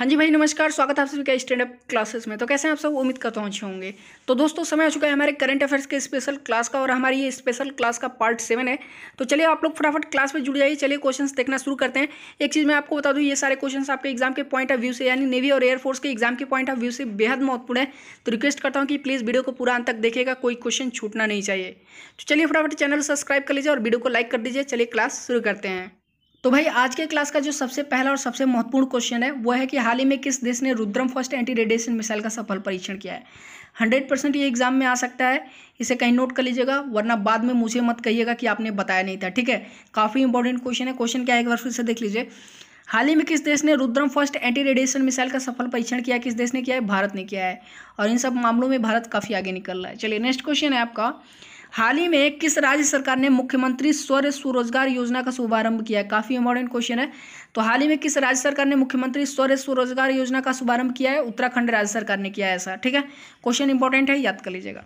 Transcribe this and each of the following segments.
हाँ जी भाई नमस्कार स्वागत है आप सभी का स्टैंड अप क्लासेस में तो कैसे हैं आप सब उम्मीद करता हूँ अच्छे होंगे तो दोस्तों समय हो चुका है हमारे करंट अफेयर्स के स्पेशल क्लास का और हमारी ये स्पेशल क्लास का पार्ट सेवन है तो चलिए आप लोग फटाफट क्लास में जुड़ जाइए चलिए क्वेश्चन देखना शुरू करते हैं एक चीज़ मैं आपको बता दूँ ये सारे क्वेश्चन आपके एग्जाम के पॉइंट ऑफ व्यू से यानी नेवी और एयरफोर्स के एग्जाम के पॉइंट ऑफ व्यू से बेहद महत्वपूर्ण है तो रिक्वेस्ट करता हूँ कि प्लीज़ वीडियो को पूरा अंत तक देखेगा कोई क्वेश्चन छूटना नहीं चाहिए तो चलिए फटाफट चैनल सब्सक्राइब कर लीजिए और वीडियो को लाइक कर दीजिए चलिए क्लास शुरू करते हैं तो भाई आज के क्लास का जो सबसे पहला और सबसे महत्वपूर्ण क्वेश्चन है वो है कि हाल ही में किस देश ने Rudram first anti radiation missile का सफल परीक्षण किया है हंड्रेड परसेंट ये एग्जाम में आ सकता है इसे कहीं नोट कर लीजिएगा वरना बाद में मुझे मत कहिएगा कि आपने बताया नहीं था ठीक है काफ़ी इंपॉर्टेंट क्वेश्चन है क्वेश्चन क्या है एक बार फिर से देख लीजिए हाल ही में किस देश ने Rudram first anti radiation missile का सफल परीक्षण किया किस देश ने किया है भारत ने किया है और इन सब मामलों में भारत काफ़ी आगे निकल रहा है चलिए नेक्स्ट क्वेश्चन है आपका हाल ही में किस राज्य सरकार ने मुख्यमंत्री स्वर स्वरोजगार योजना का शुभारंभ किया है काफ़ी इंपॉर्टेंट क्वेश्चन है तो हाल ही में किस राज्य सरकार ने मुख्यमंत्री स्वर स्वरोजगार योजना का शुभारंभ किया है उत्तराखंड राज्य सरकार ने किया है ऐसा ठीक है क्वेश्चन इंपॉर्टेंट है याद कर लीजिएगा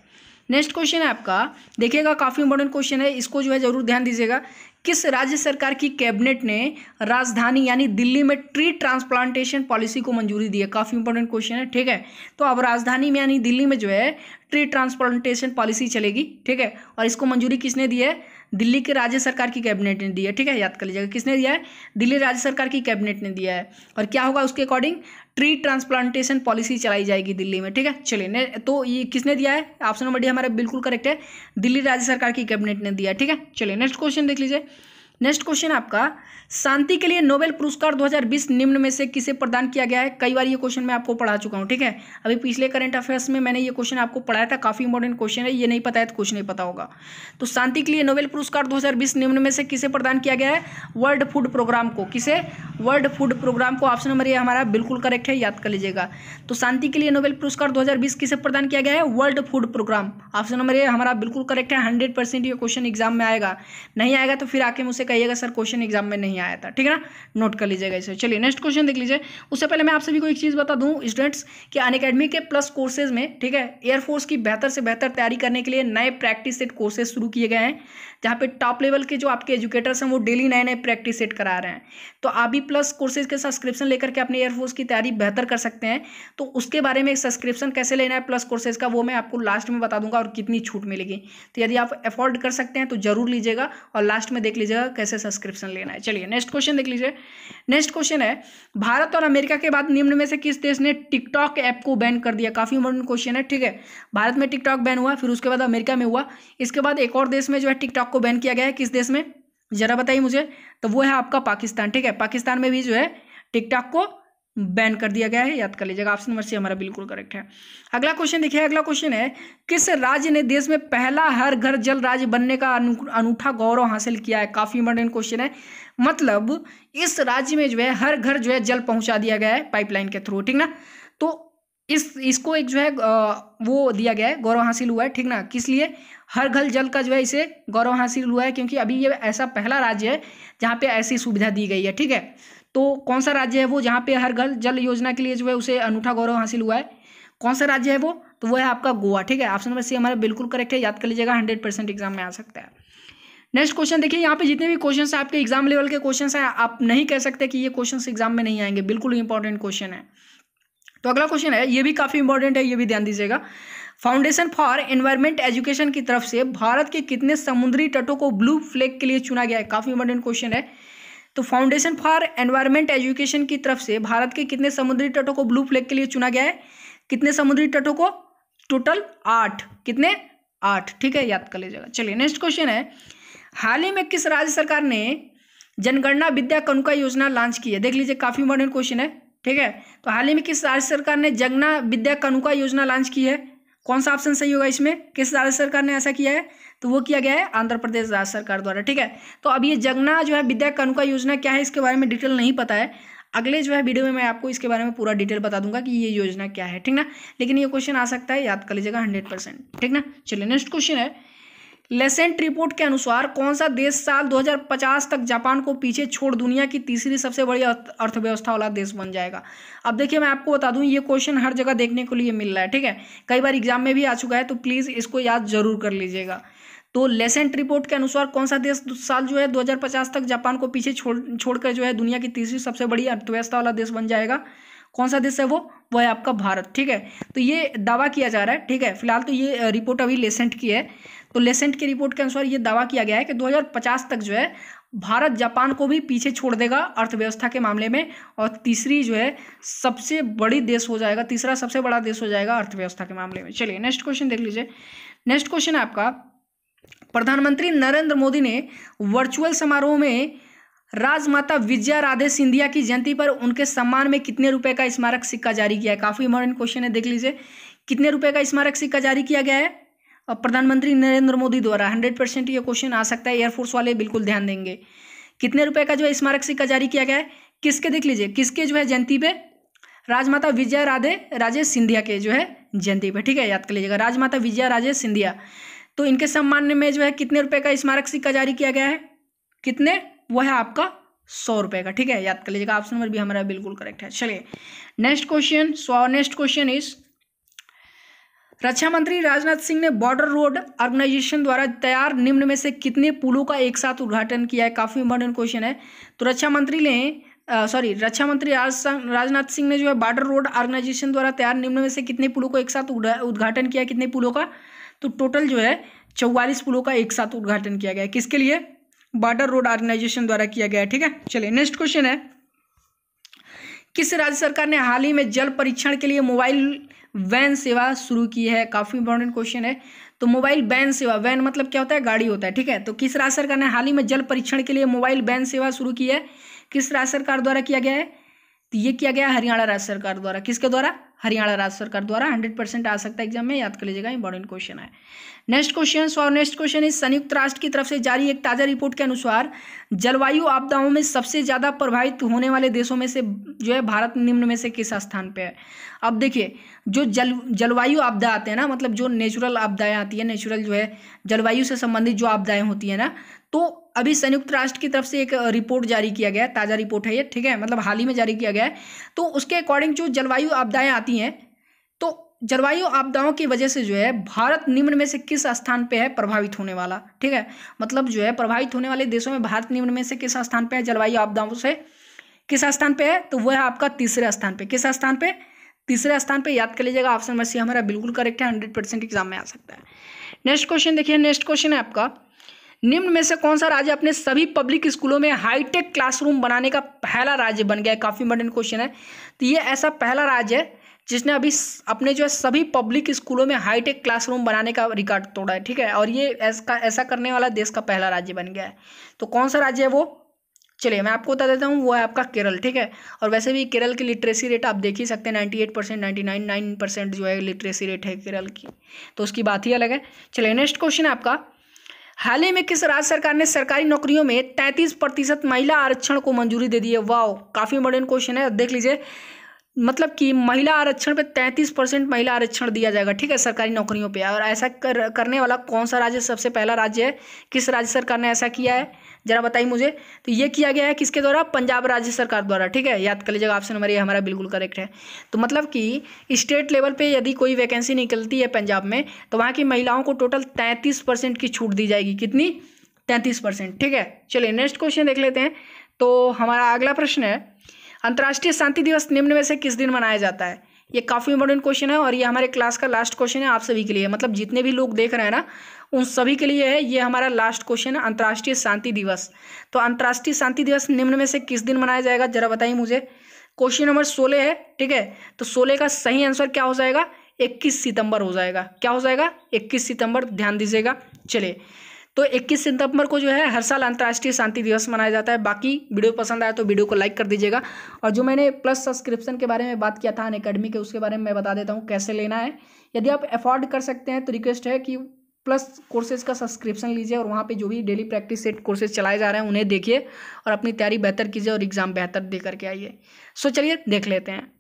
नेक्स्ट क्वेश्चन है आपका देखिएगा काफ़ी इंपॉर्टेंट क्वेश्चन है इसको जो है जरूर ध्यान दीजिएगा किस राज्य सरकार की कैबिनेट ने राजधानी यानी दिल्ली में ट्री ट्रांसप्लांटेशन पॉलिसी को मंजूरी दी है काफ़ी इंपॉर्टेंट क्वेश्चन है ठीक है तो अब राजधानी में यानी दिल्ली में जो है ट्री ट्रांसप्लांटेशन पॉलिसी चलेगी ठीक है और इसको मंजूरी किसने दी है दिल्ली के राज्य सरकार की कैबिनेट ने दिया ठीक है याद कर लीजिएगा किसने दिया है दिल्ली राज्य सरकार की कैबिनेट ने दिया है और क्या होगा उसके अकॉर्डिंग ट्री ट्रांसप्लांटेशन पॉलिसी चलाई जाएगी दिल्ली में ठीक है चलिए तो ये किसने दिया है ऑप्शन नंबर डी हमारा बिल्कुल करेक्ट है दिल्ली राज्य सरकार की कैबिनेट ने दिया ठीक है चलिए नेक्स्ट क्वेश्चन देख लीजिए नेक्स्ट क्वेश्चन आपका शांति के लिए नोबेल पुरस्कार 2020 निम्न में से किसे प्रदान किया गया है कई बार ये क्वेश्चन मैं आपको पढ़ा चुका हूँ ठीक है अभी पिछले करंट अफेयर्स में मैंने ये क्वेश्चन आपको पढ़ाया था काफी इंपॉर्टेंट क्वेश्चन है ये नहीं पता है तो कुछ नहीं पता होगा तो शांति के लिए नोबेल पुरस्कार दो निम्न में से किसे प्रदान किया गया है वर्ल्ड फूड प्रोग्राम को किसे वर्ल्ड फूड प्रोग्राम को ऑप्शन नंबर ये हमारा बिल्कुल करेक्ट है याद कर लीजिएगा तो शांति के लिए नोबेल पुरस्कार दो किसे प्रदान किया गया है world food programme option number ये हमारा बिल्कुल करेक्ट है हंड्रेड परसेंट ये क्वेश्चन एग्जाम में आएगा नहीं आएगा तो फिर आके मुझसे कहिएगा सर क्वेश्चन एग्जाम में नहीं आया था ठीक है ना नोट कर लीजिएगा इसे चलिए नेक्स्ट क्वेश्चन देख लीजिए उससे पहले मैं आप सभी को एक चीज़ बता दूँ स्टूडेंट्स कि अन के प्लस कोर्सेज में ठीक है एयरफोर्स की बेहतर से बेहतर तैयारी करने के लिए नए प्रैक्टिस सेट कोर्सेज शुरू किए गए हैं जहाँ पे टॉप लेवल के जो आपके एजुकेटर्स हैं वो डेली नए नए प्रैक्टिस सेट करा रहे हैं तो आप भी प्लस कोर्सेज के सब्सक्रिप्शन लेकर के अपने एयरफोर्स की तैयारी बेहतर कर सकते हैं तो उसके बारे में सब्सक्रिप्शन कैसे लेना है प्लस कोर्सेज का वो मैं आपको लास्ट में बता दूंगा और कितनी छूट मिलेगी तो यदि आप अफोर्ड कर सकते हैं तो जरूर लीजिएगा और लास्ट में देख लीजिएगा कैसे सब्सक्रिप्शन लेना है चलिए नेक्स्ट क्वेश्चन देख लीजिए नेक्स्ट क्वेश्चन है भारत और अमेरिका के बाद निम्न में से किस देश ने टिकटॉक ऐप को बैन कर दिया काफ़ी इंपॉर्टेंट क्वेश्चन है ठीक है भारत में टिकटॉक बैन हुआ फिर उसके बाद अमेरिका में हुआ इसके बाद एक और देश में जो है टिकटॉक को बैन किया गया है किस देश में जरा बताइए मुझे तो वो है आपका पाकिस्तान ठीक है पाकिस्तान में भी जो है टिकटॉक को बैन कर दिया गया है याद कर लीजिएगा ऑप्शन नंबर सी हमारा बिल्कुल करेक्ट है अगला क्वेश्चन देखिए अगला क्वेश्चन है किस राज्य ने देश में पहला हर घर जल राज्य बनने का अनूठा गौरव हासिल किया है काफ़ी इंपॉर्टेंट क्वेश्चन है मतलब इस राज्य में जो है हर घर जो है जल पहुंचा दिया गया है पाइपलाइन के थ्रू ठीक ना तो इस इसको एक जो है वो दिया गया है गौरव हासिल हुआ है ठीक ना किस लिए हर घर जल का जो है इसे गौरव हासिल हुआ है क्योंकि अभी ये ऐसा पहला राज्य है जहाँ पे ऐसी सुविधा दी गई है ठीक है तो कौन सा राज्य है वो जहाँ पे हर घर जल योजना के लिए जो है उसे अनूठा गौरव हासिल हुआ है कौन सा राज्य है वो तो वो है आपका गोवा ठीक है ऑप्शन नंबर सी हमारा बिल्कुल करेक्ट है याद कर लीजिएगा हंड्रेड परसेंट एग्जाम में आ सकता है नेक्स्ट क्वेश्चन देखिए यहाँ पे जितने भी क्वेश्चन आपके एग्जाम लेवल के क्वेश्चन हैं आप नहीं कह सकते कि ये क्वेश्चन एग्जाम में नहीं आएंगे बिल्कुल इंपॉर्टेंट क्वेश्चन है तो अगला क्वेश्चन है ये भी काफ़ी इंपॉर्टेंट है ये भी ध्यान दीजिएगा फाउंडेशन फॉर एनवायरमेंट एजुकेशन की तरफ से भारत के कितने समुद्री तटों को ब्लू फ्लैग के लिए चुना गया है काफ़ी इंपॉर्टेंट क्वेश्चन है तो फाउंडेशन फॉर एनवायरमेंट एजुकेशन की तरफ से भारत के कितने समुद्री तटों को ब्लू फ्लैग के लिए चुना गया है कितने समुद्री तटों को टोटल आठ कितने आठ ठीक है याद कर लीजिएगा चलिए नेक्स्ट क्वेश्चन है हाल ही में किस राज्य सरकार ने जनगणना विद्या कनुका योजना लॉन्च की है देख लीजिए काफ़ी इंपॉर्टेंट क्वेश्चन है ठीक है तो हाल ही में किस राज्य सरकार ने जगना विद्या कनुका योजना लॉन्च की है कौन सा ऑप्शन सही होगा इसमें किस राज्य सरकार ने ऐसा किया है तो वो किया गया है आंध्र प्रदेश राज्य सरकार द्वारा ठीक है तो अब ये जगना जो है विद्या कनुका योजना क्या है इसके बारे में डिटेल नहीं पता है अगले जो है वीडियो में मैं आपको इसके बारे में पूरा डिटेल बता दूंगा कि ये योजना क्या है ठीक ना लेकिन ये क्वेश्चन आ सकता है याद कर लीजिएगा हंड्रेड परसेंट ठीक ना चलिए नेक्स्ट क्वेश्चन है लेसेंट रिपोर्ट के अनुसार कौन सा देश साल 2050 तक जापान को पीछे छोड़ दुनिया की तीसरी सबसे बड़ी अर्थव्यवस्था वाला देश बन जाएगा अब देखिए मैं आपको बता दूं ये क्वेश्चन हर जगह देखने के लिए मिल रहा है ठीक है कई बार एग्जाम में भी आ चुका है तो प्लीज़ इसको याद जरूर कर लीजिएगा तो लेसेंट रिपोर्ट के अनुसार कौन सा देश साल जो है 2050 तक जापान को पीछे छोड़ छोड़कर जो है दुनिया की तीसरी सबसे बड़ी अर्थव्यवस्था वाला देश बन जाएगा कौन सा देश है वो वो है आपका भारत ठीक है तो ये दावा किया जा रहा है ठीक है फिलहाल तो ये रिपोर्ट अभी लेसेंट की है तो लेसेंट की रिपोर्ट के अनुसार ये दावा किया गया है कि दो तक जो है भारत जापान को भी पीछे छोड़ देगा अर्थव्यवस्था के मामले में और तीसरी जो है सबसे बड़ी देश हो जाएगा तीसरा सबसे बड़ा देश हो जाएगा अर्थव्यवस्था के मामले में चलिए नेक्स्ट क्वेश्चन देख लीजिए नेक्स्ट क्वेश्चन है आपका प्रधानमंत्री नरेंद्र मोदी ने वर्चुअल समारोह में राजमाता विजया राधे सिंधिया की जयंती पर उनके सम्मान में कितने रुपए का स्मारक सिक्का जारी किया है काफ़ी इंपॉर्टेंट क्वेश्चन है देख लीजिए कितने रुपए का स्मारक सिक्का जारी किया गया है और प्रधानमंत्री नरेंद्र मोदी द्वारा हंड्रेड परसेंट ये क्वेश्चन आ सकता है एयरफोर्स वाले बिल्कुल ध्यान देंगे कितने रुपए का जो है स्मारक सिक्का जारी किया गया है किसके देख लीजिए किसके जो है जयंती पे राजमाता विजया राधे राजेश सिंधिया के जो है जयंती पे ठीक है याद कर लीजिएगा राजमाता विजया राजेश सिंधिया तो इनके सम्मान में जो है कितने रुपए का स्मारक सिक्का जारी किया गया है कितने वो है आपका सौ रुपए का ठीक है याद कर लीजिएगा ऑप्शन नंबर भी हमारा बिल्कुल करेक्ट है चलिए next question so next question is रक्षा मंत्री राजनाथ सिंह ने बॉर्डर रोड ऑर्गेनाइजेशन द्वारा तैयार निम्न में से कितने पुलों का एक साथ उद्घाटन किया है काफ़ी इंपॉर्टेंट क्वेश्चन है तो रक्षा मंत्री ने सॉरी रक्षा मंत्री राजनाथ सिंह ने जो है बॉर्डर रोड ऑर्गेनाइजेशन द्वारा तैयार निम्न में से कितने पुलों को एक साथ उद्घाटन किया कितने पुलों का तो टोटल जो है चौवालीस पुलों का एक साथ उद्घाटन किया गया किसके लिए बॉर्डर रोड ऑर्गेनाइजेशन द्वारा किया गया ठीक है चलिए नेक्स्ट क्वेश्चन है किस राज्य सरकार ने हाल ही में जल परीक्षण के लिए मोबाइल वैन सेवा शुरू की है काफ़ी इंपॉर्टेंट क्वेश्चन है तो मोबाइल वैन सेवा वैन मतलब क्या होता है गाड़ी होता है ठीक है तो किस राज्य सरकार ने हाल ही में जल परीक्षण के लिए मोबाइल वैन सेवा शुरू की है किस राज्य सरकार द्वारा किया गया है तो ये किया गया हरियाणा राज्य सरकार द्वारा किसके द्वारा हरियाणा राज्य सरकार द्वारा हंड्रेड परसेंट आ सकता है एग्जाम में याद कर लीजिएगा इंपॉर्टेंट क्वेश्चन है नेक्स्ट क्वेश्चन और नेक्स्ट क्वेश्चन इस संयुक्त राष्ट्र की तरफ से जारी एक ताज़ा रिपोर्ट के अनुसार जलवायु आपदाओं में सबसे ज़्यादा प्रभावित होने वाले देशों में से जो है भारत निम्न में से किस स्थान पर है अब देखिए जो जल जलवायु आपदा आते हैं ना मतलब जो नेचुरल आपदाएं आती है नेचुरल जो है जलवायु से संबंधित जो आपदाएं होती है ना तो अभी संयुक्त राष्ट्र की तरफ से एक रिपोर्ट जारी किया गया ताज़ा रिपोर्ट है ये ठीक है मतलब हाल ही में जारी किया गया है तो उसके अकॉर्डिंग जो जलवायु आपदाएं आती हैं तो जलवायु आपदाओं की वजह से जो है भारत निम्न में से किस स्थान पे है प्रभावित होने वाला ठीक है मतलब जो है प्रभावित होने वाले देशों में भारत निम्न में से किस स्थान पे है जलवायु आपदाओं से किस स्थान पे है तो वह है आपका तीसरे स्थान पे किस स्थान पे तीसरे स्थान पे याद कर लीजिएगा ऑप्शन नंबर सी हमारा बिल्कुल करेक्ट है हंड्रेड परसेंट एग्जाम में आ सकता है नेक्स्ट क्वेश्चन देखिए नेक्स्ट क्वेश्चन है आपका निम्न में से कौन सा राज्य अपने सभी पब्लिक स्कूलों में हाईटेक क्लासरूम बनाने का पहला राज्य बन गया है काफ़ी इंपॉर्टेंट क्वेश्चन है तो ये ऐसा पहला राज्य है जिसने अभी अपने जो है सभी पब्लिक स्कूलों में हाईटेक क्लासरूम बनाने का रिकॉर्ड तोड़ा है ठीक है और ये ऐसा ऐसा करने वाला देश का पहला राज्य बन गया है तो कौन सा राज्य है वो चलिए मैं आपको बता देता हूँ वो है आपका केरल ठीक है और वैसे भी केरल की लिटरेसी रेट आप देख ही सकते हैं ninety eight percent ninety nine nine percent जो है लिटरेसी रेट है केरल की तो उसकी बात ही अलग है चलिए नेक्स्ट क्वेश्चन है आपका हाल ही में किस राज्य सरकार ने सरकारी नौकरियों में 33 प्रतिशत महिला आरक्षण को मंजूरी दे दी है वाओ काफ़ी इंपॉर्टेंट क्वेश्चन है देख लीजिए मतलब कि महिला आरक्षण पे 33 परसेंट महिला आरक्षण दिया जाएगा ठीक है सरकारी नौकरियों पे और ऐसा कर, करने वाला कौन सा राज्य सबसे पहला राज्य है किस राज्य सरकार ने ऐसा किया है जरा बताइए मुझे तो ये किया गया है किसके द्वारा पंजाब राज्य सरकार द्वारा ठीक है याद कर लीजिएगा ऑप्शन नंबर ये हमारा बिल्कुल करेक्ट है तो मतलब कि स्टेट लेवल पे यदि कोई वैकेंसी निकलती है पंजाब में तो वहाँ की महिलाओं को टोटल तैंतीस परसेंट की छूट दी जाएगी कितनी तैंतीस परसेंट ठीक है चलिए नेक्स्ट क्वेश्चन देख लेते हैं तो हमारा अगला प्रश्न है अंतर्राष्ट्रीय शांति दिवस निम्न में से किस दिन मनाया जाता है ये काफ़ी इंपॉर्टेंट क्वेश्चन है और ये हमारे क्लास का लास्ट क्वेश्चन है आप सभी के लिए मतलब जितने भी लोग देख रहे हैं ना उन सभी के लिए है ये हमारा लास्ट क्वेश्चन है अंतर्राष्ट्रीय शांति दिवस तो अंतर्राष्ट्रीय शांति दिवस निम्न में से किस दिन मनाया जाएगा जरा बताइए मुझे क्वेश्चन नंबर सोलह है ठीक है तो सोलह का सही आंसर क्या हो जाएगा इक्कीस सितंबर हो जाएगा क्या हो जाएगा इक्कीस सितंबर ध्यान दीजिएगा चलिए तो 21 सितंबर को जो है हर साल अंतर्राष्ट्रीय शांति दिवस मनाया जाता है बाकी वीडियो पसंद आया तो वीडियो को लाइक कर दीजिएगा और जो मैंने प्लस सब्सक्रिप्शन के बारे में बात किया था अन अकेडमी के उसके बारे में मैं बता देता हूँ कैसे लेना है यदि आप अफोर्ड कर सकते हैं तो रिक्वेस्ट है कि प्लस कोर्सेज का सब्सक्रिप्शन लीजिए और वहाँ पे जो भी डेली प्रैक्टिस सेट कोर्सेज चलाए जा रहे हैं उन्हें देखिए और अपनी तैयारी बेहतर कीजिए और एग्ज़ाम बेहतर दे करके आइए सो चलिए देख लेते हैं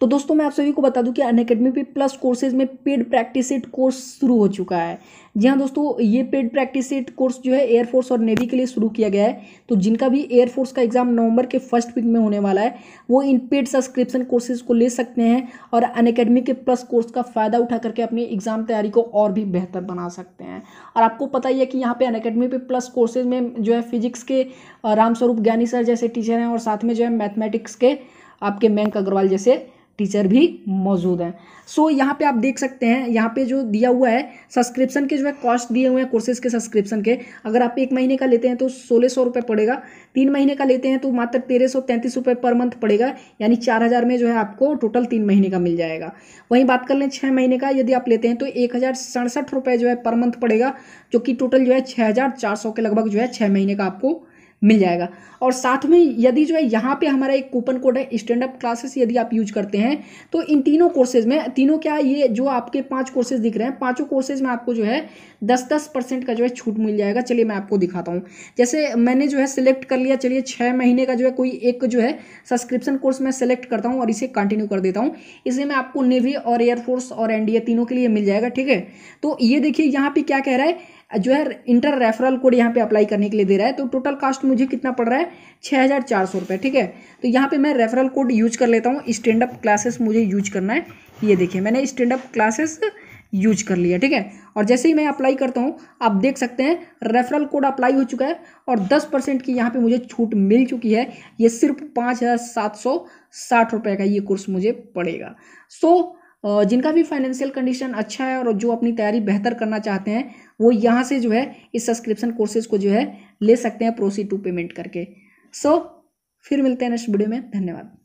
तो दोस्तों मैं आप सभी को बता दूं कि अन अकेडमी पे प्लस कोर्सेज में पेड प्रैक्टिस सेट कोर्स शुरू हो चुका है जी हाँ दोस्तों ये पेड प्रैक्टिस सेट कोर्स जो है एयरफोर्स और नेवी के लिए शुरू किया गया है तो जिनका भी एयरफोर्स का एग्जाम नवंबर के फर्स्ट वीक में होने वाला है वो इन पेड सब्सक्रिप्शन कोर्सेज को ले सकते हैं और अन के प्लस कोर्स का फ़ायदा उठा करके अपनी एग्जाम तैयारी को और भी बेहतर बना सकते हैं और आपको पता ही है कि यहाँ पे अन अकेडमी पे प्लस कोर्सेज में जो है फिजिक्स के रामस्वरूप ज्ञानी सर जैसे टीचर हैं और साथ में जो है मैथमेटिक्स के आपके मैंक अग्रवाल जैसे टीचर भी मौजूद हैं सो so, यहाँ पे आप देख सकते हैं यहाँ पे जो दिया हुआ है सब्सक्रिप्शन के जो है कॉस्ट दिए हुए हैं कोर्सेज के सब्सक्रिप्शन के अगर आप एक महीने का लेते हैं तो सोलह सौ रुपये पड़ेगा तीन महीने का लेते हैं तो मात्र तेरह सौ तैंतीस रुपये पर मंथ पड़ेगा यानी चार हज़ार में जो है आपको टोटल तीन महीने का मिल जाएगा वहीं बात कर लें छः महीने का यदि आप लेते हैं तो एक हज़ार सड़सठ रुपये जो है पर मंथ पड़ेगा जो कि टोटल जो है छः हज़ार चार सौ के लगभग जो है छः महीने का आपको मिल जाएगा और साथ में यदि जो है यहाँ पे हमारा एक कूपन कोड है स्टैंड अप क्लासेस यदि आप यूज करते हैं तो इन तीनों कोर्सेज में तीनों क्या ये जो आपके पांच कोर्सेज दिख रहे हैं पांचों कोर्सेज में आपको जो है दस दस परसेंट का जो है छूट मिल जाएगा चलिए मैं आपको दिखाता हूँ जैसे मैंने जो है सिलेक्ट कर लिया चलिए छः महीने का जो है कोई एक जो है सब्सक्रिप्शन कोर्स मैं सिलेक्ट करता हूँ और इसे कंटिन्यू कर देता हूँ इसे मैं आपको नेवी और एयरफोर्स और एनडीए तीनों के लिए मिल जाएगा ठीक है तो ये देखिए यहाँ पर क्या कह रहा है जो है इंटर रेफरल कोड यहाँ पे अप्लाई करने के लिए दे रहा है तो टोटल कास्ट मुझे कितना पड़ रहा है छः हज़ार चार सौ रुपये ठीक है तो यहाँ पे मैं रेफरल कोड यूज कर लेता हूँ स्टैंड अप क्लासेस मुझे यूज करना है ये देखिए मैंने स्टैंड अप क्लासेस यूज कर लिया ठीक है और जैसे ही मैं अप्लाई करता हूँ आप देख सकते हैं रेफरल कोड अप्लाई हो चुका है और दस परसेंट की यहाँ पे मुझे छूट मिल चुकी है ये सिर्फ पाँच हज़ार सात सौ साठ रुपये का ये कोर्स मुझे पड़ेगा सो so, जिनका भी फाइनेंशियल कंडीशन अच्छा है और जो अपनी तैयारी बेहतर करना चाहते हैं वो यहाँ से जो है इस सब्सक्रिप्शन कोर्सेज को जो है ले सकते हैं प्रोसीड टू पेमेंट करके सो so, फिर मिलते हैं नेक्स्ट वीडियो में धन्यवाद